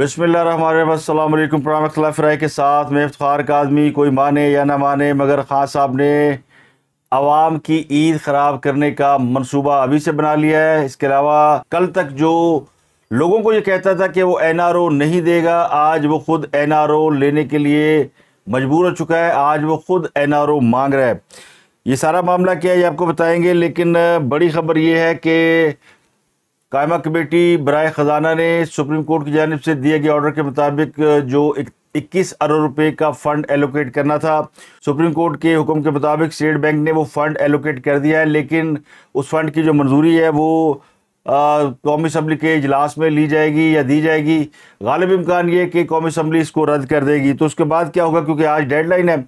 बसमिल्लाम programme खिलाफराय के साथ मैं इफ्तार का आदमी कोई माने या ना माने मगर ख़ान साहब ने आवाम की ईद ख़राब करने का मनसूबा अभी से बना लिया है इसके अलावा कल तक जो लोगों को ये कहता था कि वो एन आर ओ नहीं देगा आज वो ख़ुद एन आर ओ लेने के लिए मजबूर हो चुका है आज वो ख़ुद एन आर ओ मांग रहा है ये सारा मामला क्या है ये आपको बताएंगे लेकिन बड़ी खबर ये है कि कायमा कमेटी बरए ख़जाना ने सुप्रीम कोर्ट की जानब से दिए गए ऑर्डर के मुताबिक जो इक्कीस अरब रुपये का फ़ंड एलोकेट करना था सुप्रीम कोर्ट के हुक्म के मुताबिक स्टेट बैंक ने वो फ़ंड एलोकेट कर दिया है लेकिन उस फंड की जो मंजूरी है वो कौमी असम्बली के इजलास में ली जाएगी या दी जाएगी गालिब इम्कान ये कि कौमी असम्बली इसको रद्द कर देगी तो उसके बाद क्या होगा क्योंकि आज डेडलाइन है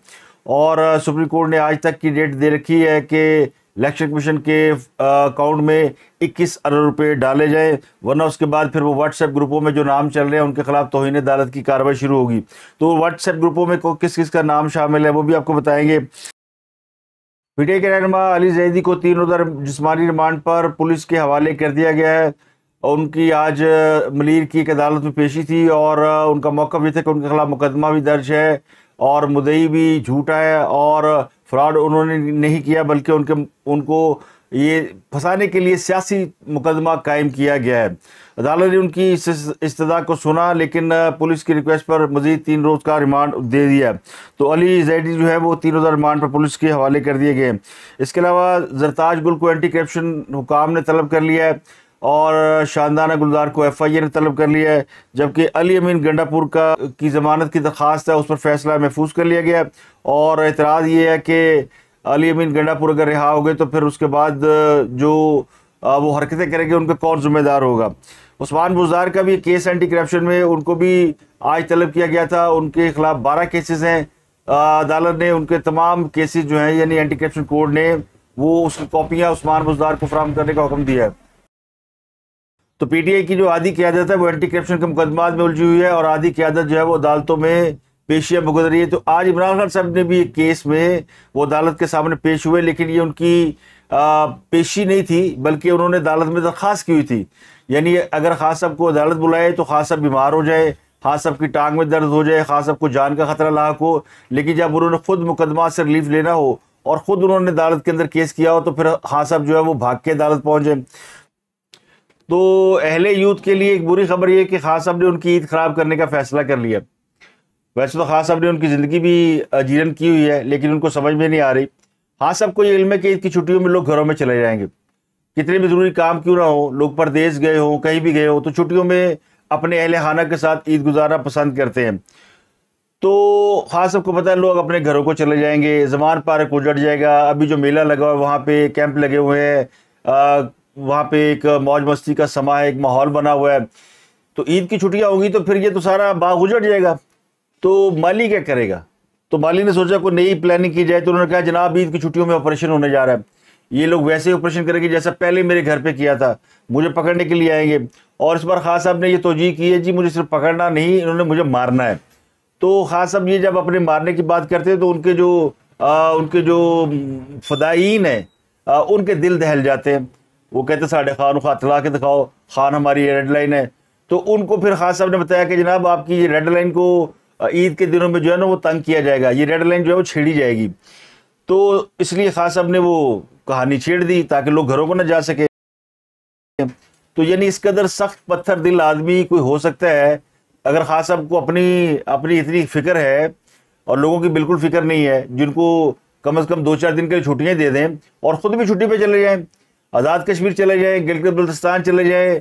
और सुप्रीम कोर्ट ने आज तक की डेट दे रखी है कि इलेक्शन कमीशन के अकाउंट में 21 अरब रुपए डाले जाए वरना उसके बाद फिर वो व्हाट्सएप ग्रुपों में जो नाम चल रहे हैं उनके खिलाफ तोहन अदालत की कार्रवाई शुरू होगी तो व्हाट्सएप ग्रुपों में किस किस का नाम शामिल है वो भी आपको बताएंगे पीटीआई के रहनमा अली जैदी को तीन उधर जिसमानी रिमांड पर पुलिस के हवाले कर दिया गया है और उनकी आज मलिर की एक अदालत में पेशी थी और उनका मौका भी था कि उनके खिलाफ मुकदमा भी दर्ज है और मुदई भी झूठा है और फ्रॉड उन्होंने नहीं किया बल्कि उनके उनको ये फंसाने के लिए सियासी मुकदमा कायम किया गया है अदालत ने उनकी इस को सुना लेकिन पुलिस की रिक्वेस्ट पर मजीद तीन रोज़ का रिमांड दे दिया तो अली जैडी जो है वो तीन रोज़ा रिमांड पर पुलिस के हवाले कर दिए गए इसके अलावा जरताज गुल को एंटी करप्शन हुकाम ने तलब कर लिया है और शानदाना गुलजार को एफ आई ए ने तलब कर लिया है जबकि अली अमीन गंडापुर का की जमानत की दरख्वास्त है उस पर फैसला महफूज कर लिया गया और एतराज़ ये है कि अली अमीन गंडापुर अगर रिहा हो गए तो फिर उसके बाद जो वो हरकतें करेंगे उनका कौन जिम्मेदार होगा उस्मान बुजार का भी केस एंटी करप्शन में उनको भी आज तलब किया गया था उनके खिलाफ बारह केसेस हैं अदालत ने उनके तमाम केसेस जो हैं यानी एंटी करप्शन कोर्ट ने वो उसकी कॉपियाँ उस्मान बुजार को फ्राहम करने का हुक्म दिया है तो पीटीआई की जो आधी क्यादत है वो एंटी करप्शन के मुकदमात में उलझी हुई है और आधी क्यादत जो है वो अदालतों में पेशियाँ मुकद रही है तो आज इमरान खान साहब ने भी एक केस में वो अदालत के सामने पेश हुए लेकिन ये उनकी पेशी नहीं थी बल्कि उन्होंने अदालत में दरख्वास्त की हुई थी यानी अगर खास साहब को अदालत बुलाए तो खास साहब बीमार हो जाए खास साहब की टांग में दर्द हो जाए खास साहब को जान का खतरा लाक हो लेकिन जब उन्होंने खुद मुकदमा से रिलीफ लेना हो और ख़ुद उन्होंने अदालत के अंदर केस किया हो तो फिर खास साहब जो है वो भाग के अदालत पहुँच जाए तो अहले यूथ के लिए एक बुरी खबर यह कि खास साहब ने उनकी ईद ख़राब करने का फैसला कर लिया वैसे तो खास साहब ने उनकी ज़िंदगी भी जीरन की हुई है लेकिन उनको समझ में नहीं आ रही हाँ साहब को ये इल्म है कि ईद की छुट्टियों में लोग घरों में चले जाएंगे कितने भी ज़रूरी काम क्यों ना हो लोग परदेश गए हों कहीं भी गए हों तो छुट्टियों में अपने अहल खाना के साथ ईद गुजारना पसंद करते हैं तो खास साहब को पता है लोग अपने घरों को चले जाएंगे जमान पार्क उजड़ जाएगा अभी जो मेला लगा हुआ है वहाँ पे कैंप लगे हुए हैं वहाँ पे एक मौज मस्ती का समा एक माहौल बना हुआ है तो ईद की छुट्टियाँ होंगी तो फिर ये तो सारा बाग उजड़ जाएगा तो माली क्या करेगा तो माली ने सोचा कोई नई प्लानिंग की जाए तो उन्होंने कहा जनाब ईद की छुट्टियों में ऑपरेशन होने जा रहा है ये लोग वैसे ही ऑपरेशन करेंगे जैसा पहले मेरे घर पे किया था मुझे पकड़ने के लिए आएंगे और इस बार खास साहब ने ये तोजी की है जी मुझे सिर्फ पकड़ना नहीं इन्होंने मुझे मारना है तो खास साहब ये जब अपने मारने की बात करते हैं तो उनके जो आ, उनके जो फदाइन हैं उनके दिल दहल जाते हैं वो कहते साढ़े खान को हाथ ला के दिखाओ खान हमारी रेड लाइन है तो उनको फिर खान साहब ने बताया कि जनाब आपकी ये रेड लाइन को ईद के दिनों में जो है ना वो तंग किया जाएगा ये रेड लाइन जो है वो छेड़ी जाएगी तो इसलिए खान साहब ने वो कहानी छेड़ दी ताकि लोग घरों को ना जा सके तो यानी इस कदर सख्त पत्थर दिल आदमी कोई हो सकता है अगर खास साहब को अपनी अपनी इतनी फिक्र है और लोगों की बिल्कुल फिक्र नहीं है जिनको कम से कम दो चार दिन के लिए छुट्टियाँ दे दें और ख़ुद भी छुट्टी पे चले जाएं आज़ाद कश्मीर चले जाए गिलगित बल्तिस्तान चले जाए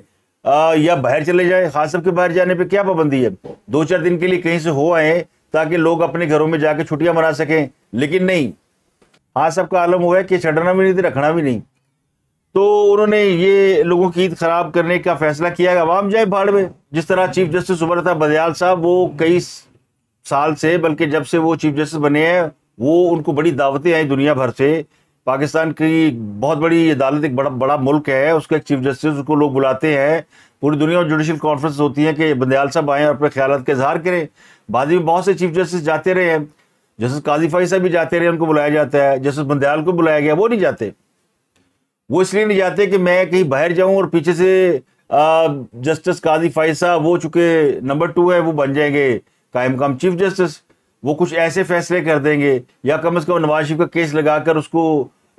या बाहर चले जाए खास के बाहर जाने पे क्या पाबंदी है दो चार दिन के लिए कहीं से हो आए ताकि लोग अपने घरों में जाके छुट्टियां मना सकें लेकिन नहीं हाँ का आलम हुआ है कि छटना भी नहीं थी तो रखना भी नहीं तो उन्होंने ये लोगों की ईद खराब करने का फैसला किया आवाम जाए भाड़ में जिस तरह चीफ जस्टिस सुब्रता बदयाल साहब वो कई साल से बल्कि जब से वो चीफ जस्टिस बने हैं वो उनको बड़ी दावतें आई दुनिया भर से पाकिस्तान की बहुत बड़ी अदालत एक बड़ा बड़ा मुल्क है उसके चीफ जस्टिस उसको लोग बुलाते हैं पूरी दुनिया में जुडिशल कॉन्फ्रेंस होती है कि बंदयाल साहब आएँ और अपने ख्याल का इजहार करें बाद में बहुत से चीफ जस्टिस जाते रहे हैं जस्टिस काजीफाई फाई साहब भी जाते रहे उनको बुलाया जाता है जस्टिस बंदयाल को बुलाया गया वो नहीं जाते वो इसलिए नहीं जाते कि मैं कहीं बाहर जाऊँ और पीछे से जस्टिस काजी फाई साहब वो चूँकि नंबर टू है वो बन जाएंगे कायम काम चीफ जस्टिस वो कुछ ऐसे फैसले कर देंगे या कम अज़ कम नवाज शरीफ का केस लगा कर उसको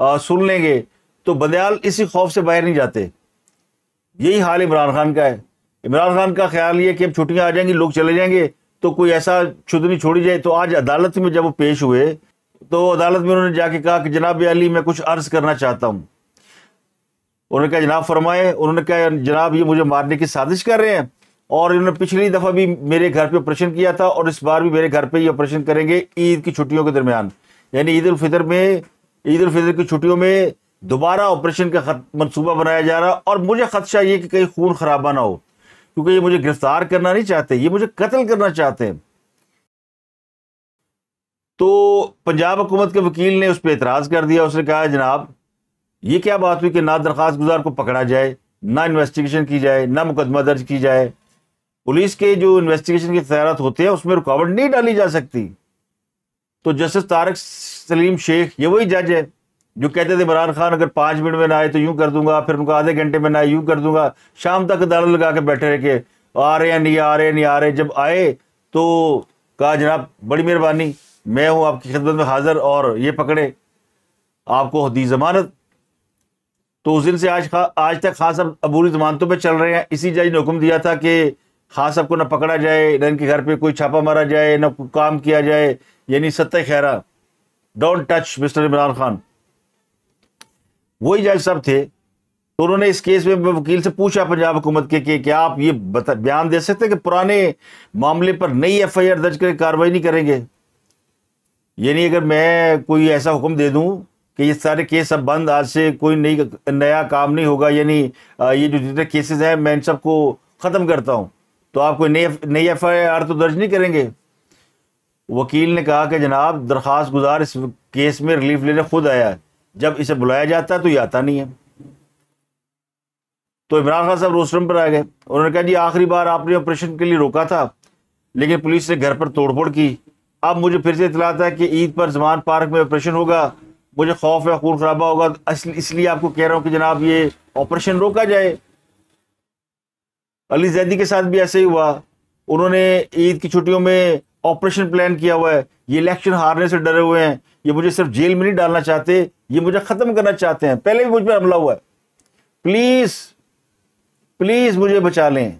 आ, सुन लेंगे तो बदयाल इसी खौफ से बाहर नहीं जाते यही हाल इमरान खान का है इमरान खान का ख्याल ये कि अब छुट्टियाँ आ जाएंगी लोग चले जाएंगे तो कोई ऐसा छुदनी छोड़ी जाए तो आज अदालत में जब वो पेश हुए तो अदालत में उन्होंने जाके कहा कि जनाब अली मैं कुछ अर्ज़ करना चाहता हूँ उन्होंने कहा जनाब फरमाए उन्होंने कहा जनाब ये मुझे मारने की साजिश कर रहे हैं और इन्होंने पिछली दफ़ा भी मेरे घर पे ऑपरेशन किया था और इस बार भी मेरे घर पे ये ऑपरेशन करेंगे ईद की छुट्टियों के दरमियान यानी ईद फितर में ईद फितर की छुट्टियों में दोबारा ऑपरेशन का मनसूबा बनाया जा रहा और मुझे खदशा ये कि कहीं खून खराबा ना हो क्योंकि ये मुझे गिरफ्तार करना नहीं चाहते ये मुझे कत्ल करना चाहते हैं तो पंजाब हुकूमत के वकील ने उस पर एतराज़ कर दिया उसने कहा जनाब ये क्या बात हुई कि ना दरख्वास्त गुजार को पकड़ा जाए ना इन्वेस्टिगेशन की जाए ना मुकदमा दर्ज की जाए पुलिस के जो इन्वेस्टिगेशन की तैयारत होते हैं उसमें रुकावट नहीं डाली जा सकती तो जस्टिस तारक सलीम शेख ये वही जज है जो कहते थे इमरान खान अगर पाँच मिनट में ना आए तो यूं कर दूंगा फिर उनको आधे घंटे में ना आए यूं कर दूंगा शाम तक दाल लगा के बैठे रह के आ रहे हैं नहीं आ रहे नहीं आ रहे जब आए तो कहा जनाब बड़ी मेहरबानी मैं हूँ आपकी खिदमत में हाजिर और ये पकड़े आपको दी जमानत तो उस दिन से आज खा, आज तक खास अबूरी जमानतों पर चल रहे हैं इसी जज ने हुक्म दिया था कि खास हाँ, आपको ना पकड़ा जाए ना इनके घर पे कोई छापा मारा जाए ना काम किया जाए यानी सत्य खैरा don't touch mister Imran Khan वही जज साहब थे तो उन्होंने इस केस में वकील से पूछा पंजाब हुकूमत के कि क्या आप ये बता, बयान दे सकते कि पुराने मामले पर नई एफ आई आर दर्ज करके कार्रवाई नहीं करेंगे यानी अगर मैं कोई ऐसा हुक्म दे दूं कि ये सारे केस सब बंद आज से कोई नई नया काम नहीं होगा यानी ये जो जितने केसेस हैं मैं इन सबको ख़त्म करता हूँ तो आप कोई नई एफ आई आर तो दर्ज नहीं करेंगे वकील ने कहा कि जनाब दरख्वास गुजार इस केस में रिलीफ लेने खुद आया जब इसे बुलाया जाता है तो ये आता नहीं है तो इमरान खान साहब रोस्टम पर आ गए उन्होंने कहा जी आखिरी बार आपने ऑपरेशन के लिए रोका था लेकिन पुलिस ने घर पर तोड़फोड़ की अब मुझे फिर से इतला था कि ईद पर जमान पार्क में ऑपरेशन होगा मुझे खौफ या खून खराबा होगा इसलिए आपको कह रहा हूँ कि जनाब ये ऑपरेशन रोका जाए अली जैदी के साथ भी ऐसे ही हुआ उन्होंने ईद की छुट्टियों में ऑपरेशन प्लान किया हुआ है ये इलेक्शन हारने से डरे हुए हैं ये मुझे सिर्फ जेल में नहीं डालना चाहते ये मुझे ख़त्म करना चाहते हैं पहले भी मुझ पर हमला हुआ है प्लीज़ प्लीज़ मुझे बचा लें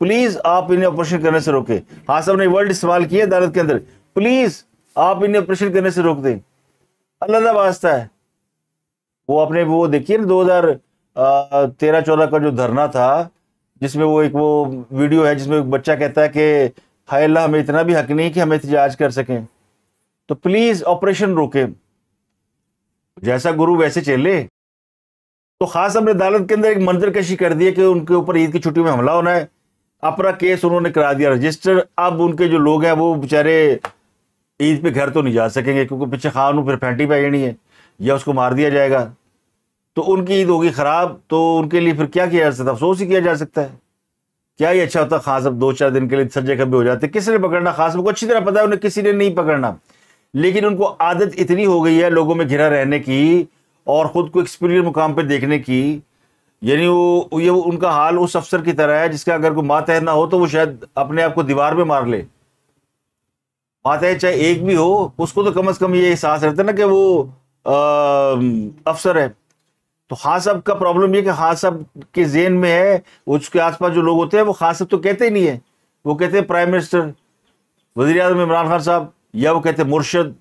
प्लीज़ आप इन्हें ऑपरेशन करने से रोकें हाँ साहब ने वर्ड इस्तेमाल किया अदालत के अंदर प्लीज़ आप इन्हें ऑपरेशन करने से रोक दें अल्लाह वास्ता है वो आपने वो देखिए ना दो हज़ार तेरह चौदह का जो धरना था जिसमें वो एक वो वीडियो है जिसमें एक बच्चा कहता है कि हाय अल्लाह हमें इतना भी हक नहीं कि हम एहतजाज कर सकें तो प्लीज़ ऑपरेशन रोके जैसा गुरु वैसे चले तो खास हमने अदालत के अंदर एक मंजर कशी कर दी कि उनके ऊपर ईद की छुट्टी में हमला होना है अपना केस उन्होंने करा दिया रजिस्टर अब उनके जो लोग हैं वो बेचारे ईद पे घर तो नहीं जा सकेंगे क्योंकि पीछे खान फिर फेंटी पाई जानी है या उसको मार दिया जाएगा तो उनकी ईद होगी ख़राब तो उनके लिए फिर क्या किया जा सकता है अफसोस ही किया जा सकता है क्या ही अच्छा होता खास अब दो चार दिन के लिए सज्जे कभी हो जाते किसने पकड़ना खास को अच्छी तरह पता है उन्हें किसी ने नहीं पकड़ना लेकिन उनको आदत इतनी हो गई है लोगों में घिरा रहने की और ख़ुद को एक्सपीरियर मुकाम पर देखने की यानी वो ये वो उनका हाल उस अफसर की तरह है जिसका अगर कोई मातहर ना हो तो वो शायद अपने आप को दीवार में मार ले मातहर चाहे एक भी हो उसको तो कम अज़ कम ये एहसास रहता है ना कि वो आ, अफसर है तो खास अब का प्रॉब्लम यह कि खास अब के जेन में है उसके आसपास जो लोग होते हैं वो खास अब तो कहते ही नहीं है वो कहते हैं प्राइम मिनिस्टर वजीर अजम इमरान खान साहब या वो कहते हैं मुर्शद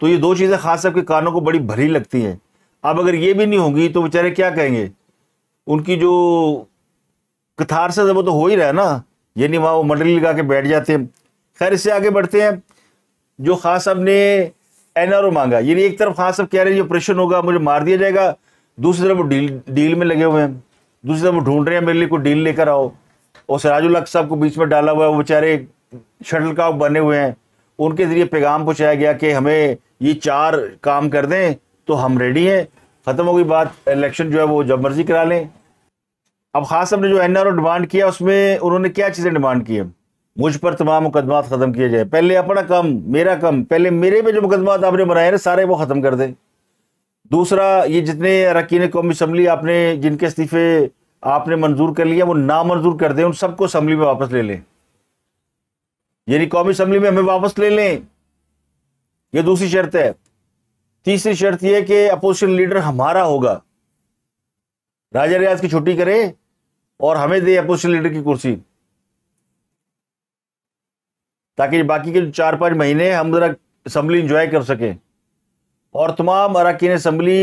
तो ये दो चीज़ें खास साहब के कानों को बड़ी भरी लगती हैं अब अगर ये भी नहीं होंगी तो बेचारे क्या कहेंगे उनकी जो कथार से वो तो हो ही रहा है ना ये नहीं वहाँ वो मंडली लगा के बैठ जाते हैं खैर इससे आगे बढ़ते हैं जो खास साहब ने एन मांगा यानी एक तरफ खास साहब कह रहे हैं जो ऑपरेशन होगा मुझे मार दिया जाएगा दूसरी तरफ वो डील डील में लगे हुए हैं दूसरी तरफ वो ढूंढ रहे हैं मेरे लिए कोई डील लेकर आओ और सराजुल हक साहब को बीच में डाला हुआ है वो बेचारे शटल काक बने हुए हैं उनके ज़रिए पैगाम पहुँचाया गया कि हमें ये चार काम कर दें तो हम रेडी हैं ख़त्म हो गई बात इलेक्शन जो है वो जब मर्जी करा लें अब खास साहब ने जो एन डिमांड किया उसमें उन्होंने क्या चीज़ें डिमांड की मुझ पर तमाम मुकदमात ख़त्म किए जाए पहले अपना कम मेरा कम पहले मेरे पे जो मुकदमा आपने बनाए ना सारे वो ख़त्म कर दें दूसरा ये जितने अरकान कौमी असम्बली आपने जिनके इस्तीफे आपने मंजूर कर लिया वो ना मंजूर कर दें उन सबको असम्बली में वापस ले लें यानी कौमी असम्बली में हमें वापस ले लें यह दूसरी शर्त है तीसरी शर्त यह कि अपोजिशन लीडर हमारा होगा राजा रियाज की छुट्टी करे और हमें दे अपोजिशन लीडर की कुर्सी ताकि बाकी के चार पांच महीने हम जरा असम्बली इंजॉय कर सकें और तमाम अरकान इसम्बली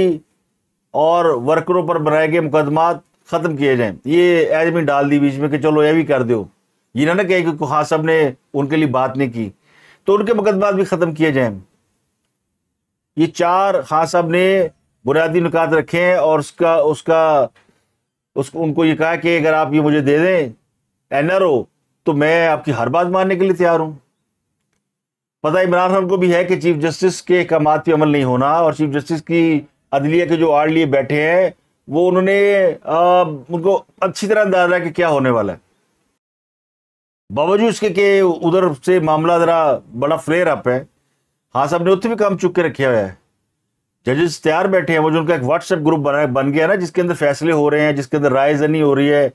और वर्करों पर बनाए गए मुकदमा ख़त्म किए जाएँ ये एजमी डाल दी बीच में कि चलो ये भी कर दो ये ना ना कहे कि हाँ साहब ने उनके लिए बात नहीं की तो उनके मुकदमा भी ख़त्म किए जाएँ ये चार खां साहब ने बुनियादी निकात रखे हैं और उसका उसका उस उनको ये कहा कि अगर आप ये मुझे दे दें एन तो मैं आपकी हर बात मानने के लिए तैयार हूँ पता इमरान खान को भी है कि चीफ जस्टिस के अहकाम पे अमल नहीं होना और चीफ जस्टिस की अदलिया के जो आड़ लिए बैठे हैं वो उन्होंने उनको अच्छी तरह अंदाजा है कि क्या होने वाला है बावजूद इसके के उधर से मामला ज़रा बड़ा फ्लेयर अप है हाँ साहब ने उतने भी काम चुप के रखे हुआ है जजेस तैयार बैठे हैं वो जो उनका एक व्हाट्सएप ग्रुप बना बन गया ना जिसके अंदर फैसले हो रहे हैं जिसके अंदर राय जनी हो रही है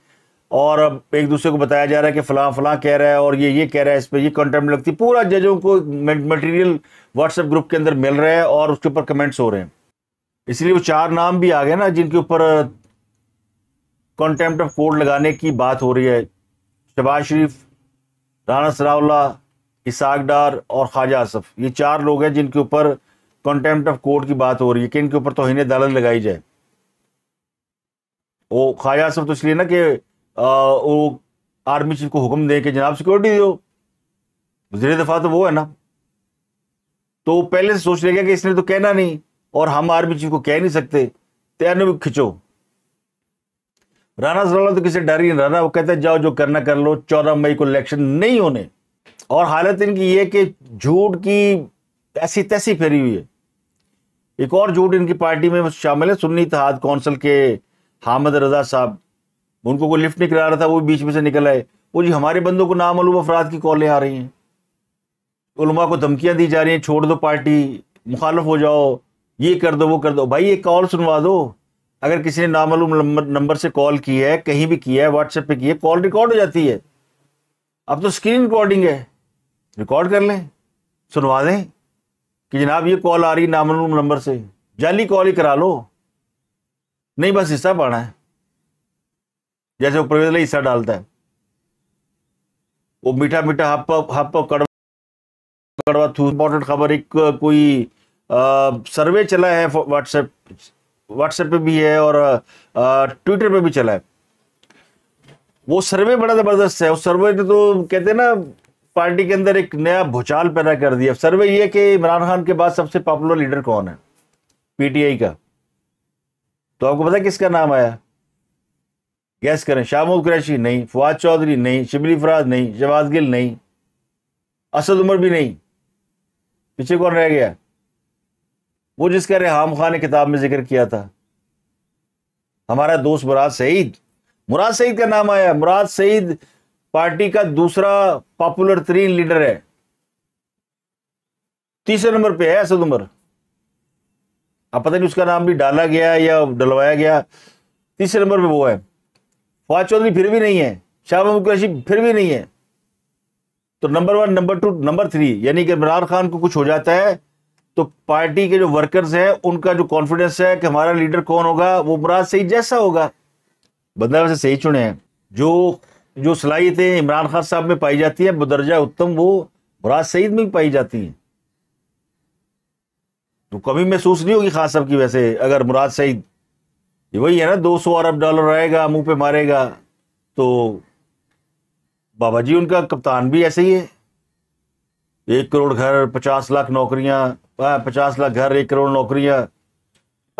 और एक दूसरे को बताया जा रहा है कि फला फ़लाँ कह रहा है और ये ये कह रहा है इस पर ये कंटेंट लगती पूरा जजों को मटेरियल व्हाट्सएप ग्रुप के अंदर मिल रहा है और उसके ऊपर कमेंट्स हो रहे हैं इसलिए वो चार नाम भी आ गए ना जिनके ऊपर कॉन्टेम्प्ट ऑफ कोर्ट लगाने की बात हो रही है शबाज शरीफ राना सराउल्ला इसाक डार और ख्वाजा आसफ ये चार लोग हैं जिनके ऊपर कंटेम्प्ट ऑफ कोर्ट की बात हो रही है कि इनके ऊपर तोहन दालत लगाई जाए वो ख्वाजा आसफ तो इसलिए ना कि वो आर्मी चीफ को हुक्म दे के जनाब सिक्योरिटी दो जेर दफा तो वो है ना तो पहले से सोच लेगा कि इसने तो कहना नहीं और हम आर्मी चीफ को कह नहीं सकते तैयार भी खिंचो राणा सराला तो किसी डर ही राणा वो कहते जाओ जो करना कर लो चौदह मई को इलेक्शन नहीं होने और हालत इनकी ये कि झूठ की ऐसी तैसी फेरी हुई है एक और झूठ इनकी पार्टी में शामिल है सुन्नी इतिहाद कौंसिल के हामिद रजा साहब उनको कोई लिफ्ट नहीं करा रहा था वो बीच में से निकल आए वो जी हमारे बंदों को नामूम अफराद की कॉलें आ रही हैं उलमा को धमकियाँ दी जा रही हैं छोड़ दो पार्टी मुखालफ हो जाओ ये कर दो वो कर दो भाई ये कॉल सुनवा दो अगर किसी ने नामालूम नंबर से कॉल की है कहीं भी किया है व्हाट्सएप पे किया है कॉल रिकॉर्ड हो जाती है अब तो स्क्रीन रिकॉर्डिंग है रिकॉर्ड कर लें सुनवा दें कि जनाब ये कॉल आ रही है नामालूम नंबर से जाली कॉल ही करा लो नहीं बस हिस्सा पाना है जैसे वो प्रवेदला हिस्सा डालता है वो मीठा मीठा हाप हाफ कड़वा कड़वा थू इम्पोर्टेंट खबर एक कोई सर्वे चला है व्हाट्सएप व्हाट्सएप पे भी है और ट्विटर पे भी चला है वो सर्वे बड़ा जबरदस्त है उस सर्वे ने तो कहते हैं ना पार्टी के अंदर एक नया भूचाल पैदा कर दिया सर्वे ये कि इमरान खान के बाद सबसे पॉपुलर लीडर कौन है पीटीआई का तो आपको पता किसका नाम आया गैस करें शामुल कुरैशी नहीं फवाद चौधरी नहीं शिबली फराज नहीं शहबाज गिल नहीं असद उमर भी नहीं पीछे कौन रह गया वो जिसका रेहम खान ने किताब में जिक्र किया था हमारा दोस्त मुराद सईद मुराद सईद का नाम आया मुराद सईद पार्टी का दूसरा पॉपुलर तरीन लीडर है तीसरे नंबर पे है असद उमर अब पता नहीं उसका नाम भी डाला गया या डलवाया गया तीसरे नंबर पे वो है फवाद चौधरी फिर भी नहीं है शाह महमूद कुरैशी फिर भी नहीं है तो number one number two number three यानी कि इमरान खान को कुछ हो जाता है तो पार्टी के जो वर्कर्स हैं उनका जो कॉन्फिडेंस है कि हमारा लीडर कौन होगा वो मुराद सही जैसा होगा बंदा वैसे सही चुने हैं जो जो सलाहियतें इमरान खान साहब में पाई जाती हैं बदरजा उत्तम वो मुराद सईद में भी पाई जाती हैं तो कमी महसूस नहीं होगी खान साहब की वैसे अगर मुराद सईद ये वही है ना दो सौ अरब डॉलर आएगा मुंह पे मारेगा तो बाबा जी उनका कप्तान भी ऐसे ही है एक करोड़ घर पचास लाख नौकरियां पचास लाख घर एक करोड़ नौकरियां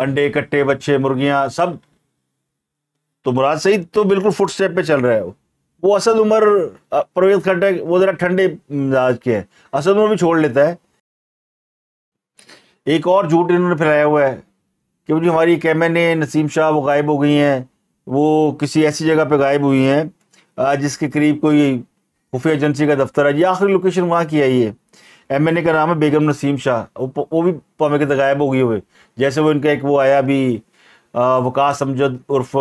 अंडे कट्टे बच्चे मुर्गियां सब तो मुराद सही तो बिल्कुल फुट स्टेप पे चल रहा है वो असल उम्र परवेज खट्टा वो ज़रा ठंडे मिजाज के हैं असल उम्र भी छोड़ लेता है एक और झूठ इन्होंने फैलाया हुआ है कि जी हमारी कैमन नसीम शाह वो गायब हो गई हैं वो किसी ऐसी जगह पे गायब हुई हैं जिसके करीब कोई खुफिया एजेंसी का दफ्तर है ये आखिरी लोकेशन वहाँ की है ये एम एन ए का नाम है बेगम नसीम शाह वो, वो भी पामे के गायब हो गए हुए जैसे वो इनका एक वो आया अभी वकास अमजद उर्फ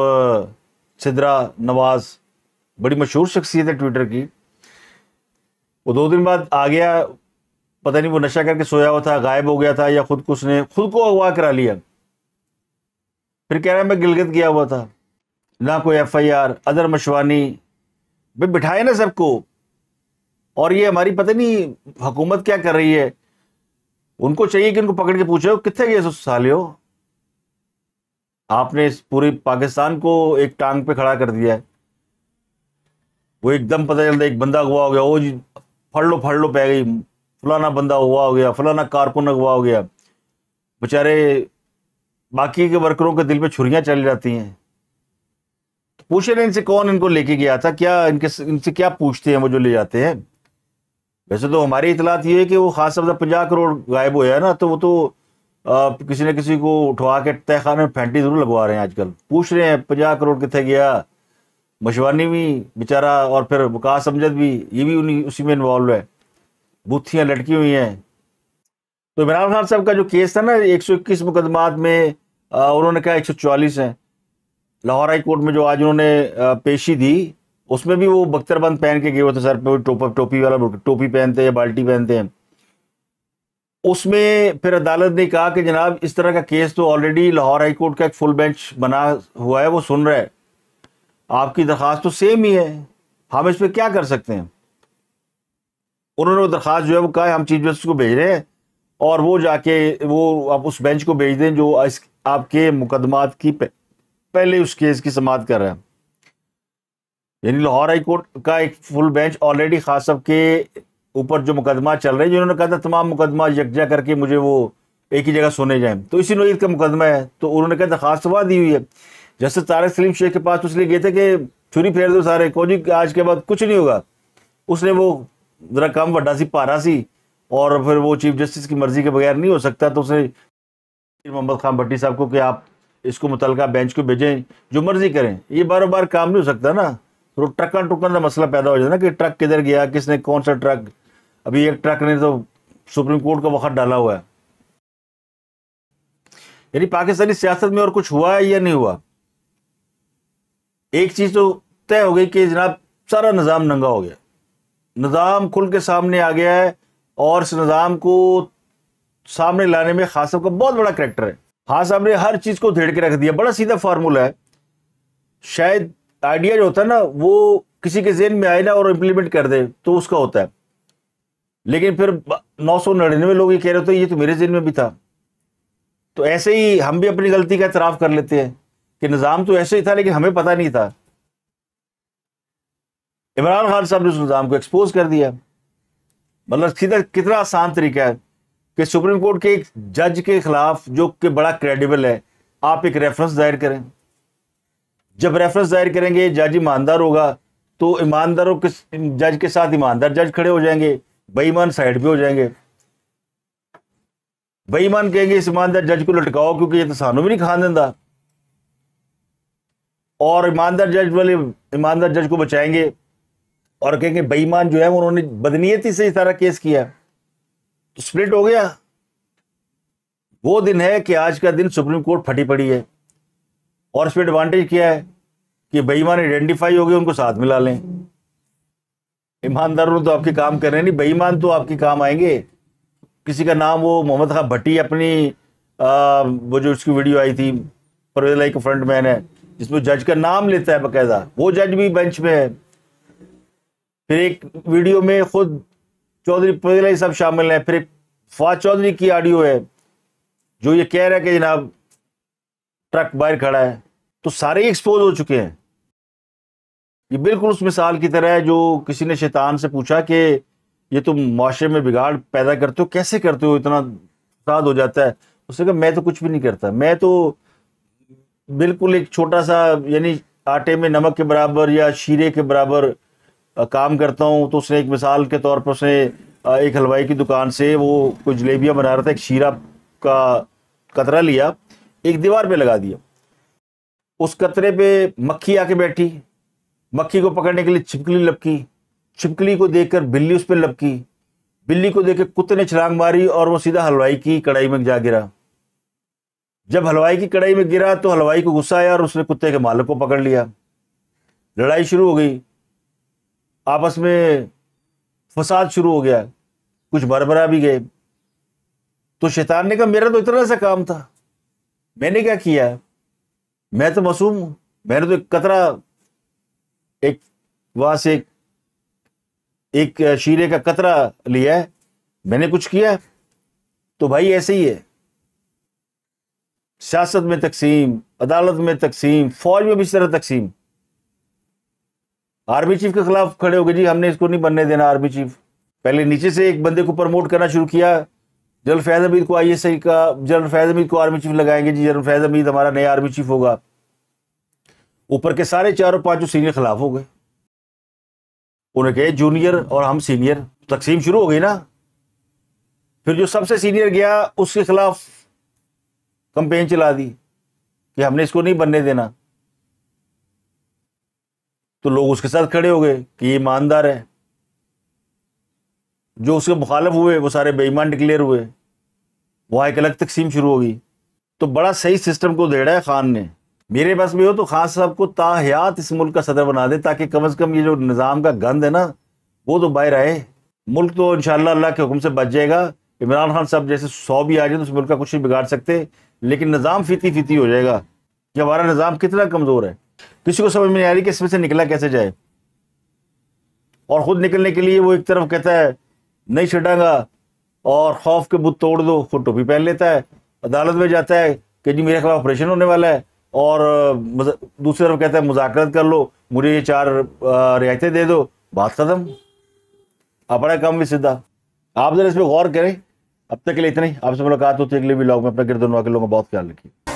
सिदरा नवाज़ बड़ी मशहूर शख्सियत है ट्विटर की वो दो दिन बाद आ गया पता नहीं वो नशा करके सोया हुआ था गायब हो गया था या खुद को उसने खुद को अगवा करा लिया फिर कह रहा है मैं गिलगित गया हुआ था ना कोई F I R Azhar Mashwani भाई बिठाए ना सबको और ये हमारी पता नहीं हुकूमत क्या कर रही है उनको चाहिए कि उनको पकड़ के पूछे कितने गए साले हो आपने इस पूरे पाकिस्तान को एक टांग पे खड़ा कर दिया है वो एकदम पता चलता एक बंदा अगवा हो गया वो जी फड़ लो फड़ लो पै गई फलाना बंदा हुआ हो गया फलाना कारकुन अगवा हो गया बेचारे बाकी के वर्करों के दिल पे छुरियां चल जाती हैं तो पूछे ना इनसे कौन इनको लेके गया था क्या इनके इनसे क्या पूछते हैं वो जो ले जाते हैं वैसे तो हमारी इतलात ये है कि वो खास शब्द पंजा करोड़ गायब होया ना तो वो तो आ, किसी न किसी को उठवा के तय खाने में फैंटी जरूर लगवा रहे हैं आजकल पूछ रहे हैं पंजा करोड़ कितने गया मशवानी भी बेचारा और फिर वकास अमजद भी ये भी उन्हीं उसी में इन्वॉल्व है बुथियाँ लटकी हुई हैं तो इमरान खान साहब का जो केस था ना एक सौ इक्कीस मुकदमात में उन्होंने कहा एक सौ हैं लाहौर हाई कोर्ट में जो आज उन्होंने पेशी दी उसमें भी वो बख्तरबंद पहन के गए हुए थे सर पे टोप टोपी वाला टोपी पहनते हैं बाल्टी पहनते हैं उसमें फिर अदालत ने कहा कि जनाब इस तरह का केस तो ऑलरेडी लाहौर हाई कोर्ट का एक फुल बेंच बना हुआ है वो सुन रहा है आपकी दरख्वास्त तो सेम ही है हम इस पर क्या कर सकते हैं उन्होंने वो दरख्वास्त जो है वो कहा है, हम चीफ जस्टिस को भेज रहे हैं और वो जाके वो आप उस बेंच को भेज दें जो इस आपके मुकदमात की पहले उस केस की समाप्त कर रहे हैं यानी लाहौर हाई कोर्ट का एक फुल बेंच ऑलरेडी खास के ऊपर जो मुकदमा चल रहे हैं जिन्होंने कहा था तमाम मुकदमा यकजा करके मुझे वो एक ही जगह सोने जाएं तो इसी नोयत का मुकदमा है तो उन्होंने कहा था खास दी हुई है जैसे तारक सलीम शेख के पास तो इसलिए गए थे कि छुरी फेर दो सारे को जी आज के बाद कुछ नहीं होगा उसने वो ज़रा काम वड्डा सी पारा सी और फिर वो चीफ जस्टिस की मर्ज़ी के बगैर नहीं हो सकता तो उसने मोहम्मद खान भट्टी साहब को कि आप इसको मुतल बेंच को भेजें जो मर्जी करें ये बार बार काम नहीं हो सकता ना तो ट्रक का टुकन का मसला पैदा हो जाता ना कि ट्रक किधर गया किसने कौन सा ट्रक अभी एक ट्रक ने तो सुप्रीम कोर्ट का वक्त डाला हुआ है यानी पाकिस्तानी सियासत में और कुछ हुआ है या नहीं हुआ एक चीज़ तो तय हो गई कि जनाब सारा निज़ाम नंगा हो गया निज़ाम खुल के सामने आ गया है और इस निज़ाम को सामने लाने में खास साहब का बहुत बड़ा करेक्टर है खास साहब ने हर चीज को धेड़ के रख दिया बड़ा सीधा फार्मूला है शायद आइडिया जो होता है ना वो किसी के जेन में आए ना और इम्प्लीमेंट कर दे तो उसका होता है लेकिन फिर नौ सौ नड़िनवे लोग ये कह रहे होते ये तो मेरे जेन में भी था तो ऐसे ही हम भी अपनी गलती का इतराफ़ कर लेते हैं कि निज़ाम तो ऐसे ही था लेकिन हमें पता नहीं था इमरान खान साहब ने उस निज़ाम को एक्सपोज कर दिया मतलब सीधा कितना आसान तरीका है कि सुप्रीम कोर्ट के एक जज के खिलाफ जो कि बड़ा क्रेडिबल है आप एक रेफरेंस दायर करें जब रेफरेंस दायर करेंगे जज ईमानदार होगा तो ईमानदारों के जज के साथ ईमानदार जज खड़े हो जाएंगे बेईमान साइड पे हो जाएंगे बेईमान कहेंगे इस ईमानदार जज को लटकाओ क्योंकि ये तो सानू भी नहीं खान देता और ईमानदार जज वाले ईमानदार जज को बचाएंगे और कहेंगे बेईमान जो है उन्होंने बदनीयती से इस तरह केस किया तो स्प्लिट हो गया वो दिन है कि आज का दिन सुप्रीम कोर्ट फटी पड़ी है और इसमें एडवांटेज क्या है कि बेईमान आइडेंटिफाई हो गए उनको साथ मिला लें ईमानदारों तो आपके काम कर रहे नहीं बेईमान तो आपके काम आएंगे किसी का नाम वो मोहम्मद खा भट्टी अपनी आ, वो जो उसकी वीडियो आई थी परवेज लाई का फ्रंट मैन है जिसमें जज का नाम लेता है बाकायदा वो जज भी बेंच में है फिर एक वीडियो में खुद चौधरी पगलाई साहब शामिल हैं फिर फवाद चौधरी की ऑडियो है जो ये कह रहा है कि जनाब ट्रक बाहर खड़ा है तो सारे एक्सपोज हो चुके हैं ये बिल्कुल उस मिसाल की तरह है जो किसी ने शैतान से पूछा कि ये तुम माशरे में बिगाड़ पैदा करते हो कैसे करते हो इतना फसाद हो जाता है उसने कहा मैं तो कुछ भी नहीं करता मैं तो बिल्कुल एक छोटा सा यानी आटे में नमक के बराबर या शीरे के बराबर काम करता हूँ तो उसने एक मिसाल के तौर पर उसने एक हलवाई की दुकान से वो कुछ जलेबियाँ बना रहा था एक शीरा का कतरा लिया एक दीवार पे लगा दिया उस कतरे पे मक्खी आके बैठी मक्खी को पकड़ने के लिए छिपकली लपकी छिपकली को देखकर बिल्ली उस पर लपकी बिल्ली को देख कुत्ते ने छलांग मारी और वो सीधा हलवाई की कढ़ाई में जा गिरा जब हलवाई की कढ़ाई में गिरा तो हलवाई को गुस्सा आया और उसने कुत्ते के मालक को पकड़ लिया लड़ाई शुरू हो गई आपस में फसाद शुरू हो गया कुछ भरभरा भी गए तो शैतान ने कहा मेरा तो इतना सा काम था मैंने क्या किया मैं तो मासूम हूं मैंने तो एक कतरा एक वहां से एक, एक शीरे का कतरा लिया है मैंने कुछ किया तो भाई ऐसे ही है सियासत में तकसीम अदालत में तकसीम फौज में भी इस तरह तकसीम आर्मी चीफ के खिलाफ खड़े हो गए जी हमने इसको नहीं बनने देना आर्मी चीफ पहले नीचे से एक बंदे को प्रमोट करना शुरू किया जनरल फैज हमीद को आईएसआई का जनरल फैज हमीद को आर्मी चीफ लगाएंगे जी जनरल फैज हमीद हमारा नया आर्मी चीफ होगा ऊपर के सारे चारों पांचों सीनियर खिलाफ हो गए उन्हें कहे जूनियर और हम सीनियर तकसीम शुरू हो गई ना फिर जो सबसे सीनियर गया उसके खिलाफ कंपेन चला दी कि हमने इसको नहीं बनने देना तो लोग उसके साथ खड़े हो गए कि ये ईमानदार है जो उसके मुखालफ हुए वो सारे बेईमान डिक्लेयर हुए वहाँ एक अलग तकसीम शुरू होगी तो बड़ा सही सिस्टम को दे रहा है ख़ान ने मेरे पास भी हो तो खान साहब को ताहयात इस मुल्क का सदर बना दे ताकि कम अज़ कम ये जो निज़ाम का गंद है ना वो तो बाहर आए मुल्क तो इन अल्लाह के हुक्म से बच जाएगा इमरान खान साहब जैसे सौ भी आ जाए तो उस मुल्क का कुछ नहीं बिगाड़ सकते लेकिन निज़ाम फीती फीती हो जाएगा कि हमारा निज़ाम कितना कमज़ोर है किसी को समझ में नहीं आ रही कि इसमें से निकला कैसे जाए और खुद निकलने के लिए वो एक तरफ कहता है नहीं छटांगा और खौफ के बुत तोड़ दो खुद टोपी पहन लेता है अदालत में जाता है कि जी मेरे खिलाफ ऑपरेशन होने वाला है और दूसरी तरफ कहता है मुजाकरत कर लो मुझे ये चार रियायतें दे दो बात ख़त्म अपना काम भी सीधा आप जरा इसमें गौर करें अब तक के लिए इतना ही आपसे मुलाकात होती है अगले भी लोग में अपना गिरदनवा के लोगों का बहुत ख्याल रखिए